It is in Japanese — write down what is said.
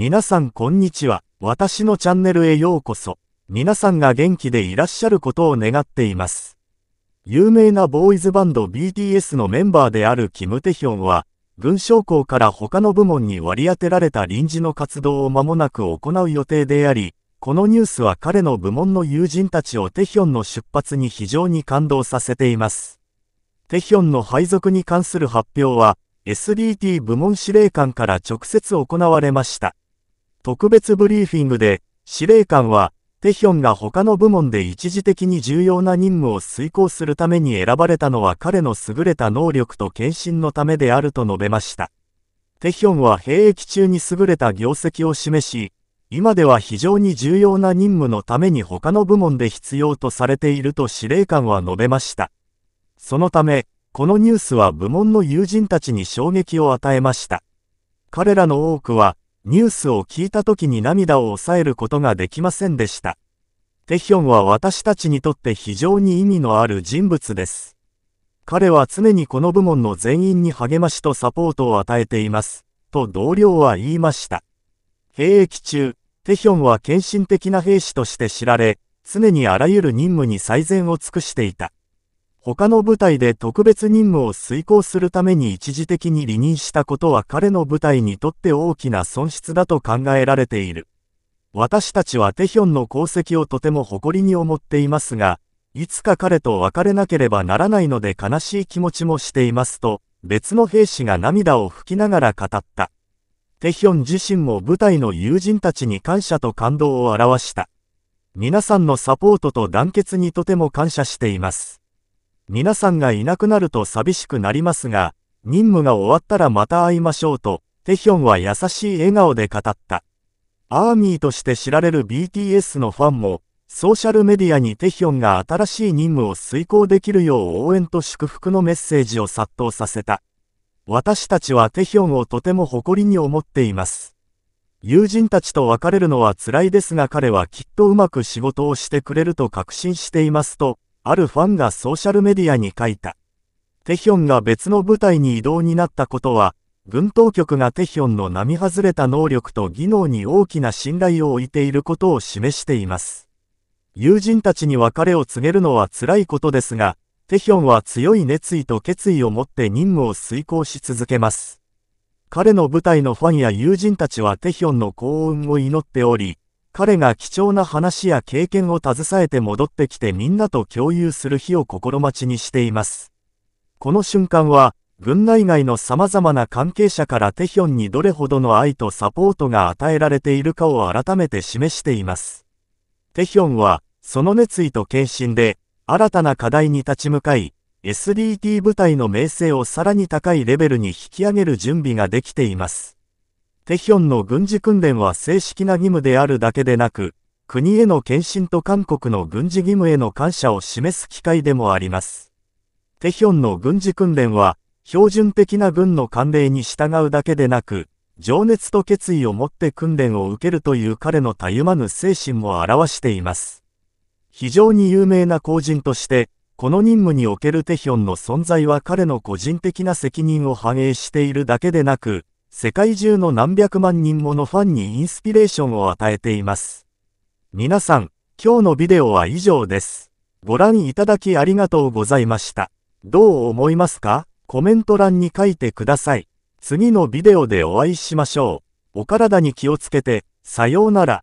皆さんこんにちは。私のチャンネルへようこそ。皆さんが元気でいらっしゃることを願っています。有名なボーイズバンド BTS のメンバーであるキム・テヒョンは、軍将校から他の部門に割り当てられた臨時の活動を間もなく行う予定であり、このニュースは彼の部門の友人たちをテヒョンの出発に非常に感動させています。テヒョンの配属に関する発表は、SDT 部門司令官から直接行われました。特別ブリーフィングで、司令官は、テヒョンが他の部門で一時的に重要な任務を遂行するために選ばれたのは彼の優れた能力と献身のためであると述べました。テヒョンは兵役中に優れた業績を示し、今では非常に重要な任務のために他の部門で必要とされていると司令官は述べました。そのため、このニュースは部門の友人たちに衝撃を与えました。彼らの多くは、ニュースを聞いた時に涙を抑えることができませんでした。テヒョンは私たちにとって非常に意味のある人物です。彼は常にこの部門の全員に励ましとサポートを与えています、と同僚は言いました。兵役中、テヒョンは献身的な兵士として知られ、常にあらゆる任務に最善を尽くしていた。他の部隊で特別任務を遂行するために一時的に離任したことは彼の部隊にとって大きな損失だと考えられている。私たちはテヒョンの功績をとても誇りに思っていますが、いつか彼と別れなければならないので悲しい気持ちもしていますと、別の兵士が涙を拭きながら語った。テヒョン自身も部隊の友人たちに感謝と感動を表した。皆さんのサポートと団結にとても感謝しています。皆さんがいなくなると寂しくなりますが、任務が終わったらまた会いましょうと、テヒョンは優しい笑顔で語った。アーミーとして知られる BTS のファンも、ソーシャルメディアにテヒョンが新しい任務を遂行できるよう応援と祝福のメッセージを殺到させた。私たちはテヒョンをとても誇りに思っています。友人たちと別れるのは辛いですが彼はきっとうまく仕事をしてくれると確信していますと、あるファンがソーシャルメディアに書いた。テヒョンが別の部隊に異動になったことは、軍当局がテヒョンの並外れた能力と技能に大きな信頼を置いていることを示しています。友人たちに別れを告げるのは辛いことですが、テヒョンは強い熱意と決意を持って任務を遂行し続けます。彼の部隊のファンや友人たちはテヒョンの幸運を祈っており、彼が貴重な話や経験を携えて戻ってきてみんなと共有する日を心待ちにしています。この瞬間は、軍内外の様々な関係者からテヒョンにどれほどの愛とサポートが与えられているかを改めて示しています。テヒョンは、その熱意と献身で、新たな課題に立ち向かい、SDT 部隊の名声をさらに高いレベルに引き上げる準備ができています。テヒョンの軍事訓練は正式な義務であるだけでなく、国への献身と韓国の軍事義務への感謝を示す機会でもあります。テヒョンの軍事訓練は、標準的な軍の慣例に従うだけでなく、情熱と決意を持って訓練を受けるという彼のたゆまぬ精神も表しています。非常に有名な公人として、この任務におけるテヒョンの存在は彼の個人的な責任を反映しているだけでなく、世界中の何百万人ものファンにインスピレーションを与えています。皆さん、今日のビデオは以上です。ご覧いただきありがとうございました。どう思いますかコメント欄に書いてください。次のビデオでお会いしましょう。お体に気をつけて、さようなら。